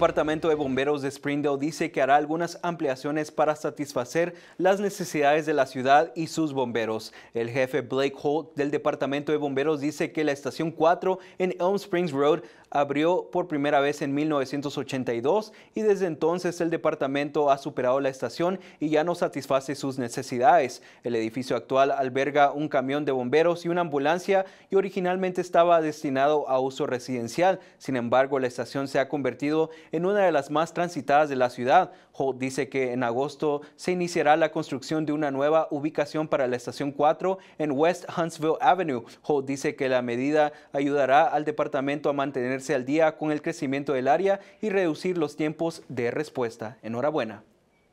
Departamento de Bomberos de Springdale dice que hará algunas ampliaciones para satisfacer las necesidades de la ciudad y sus bomberos. El jefe Blake Holt del Departamento de Bomberos dice que la estación 4 en Elm Springs Road abrió por primera vez en 1982 y desde entonces el departamento ha superado la estación y ya no satisface sus necesidades. El edificio actual alberga un camión de bomberos y una ambulancia y originalmente estaba destinado a uso residencial. Sin embargo, la estación se ha convertido en una de las más transitadas de la ciudad. Holt dice que en agosto se iniciará la construcción de una nueva ubicación para la estación 4 en West Huntsville Avenue. Ho dice que la medida ayudará al departamento a mantenerse al día con el crecimiento del área y reducir los tiempos de respuesta. Enhorabuena.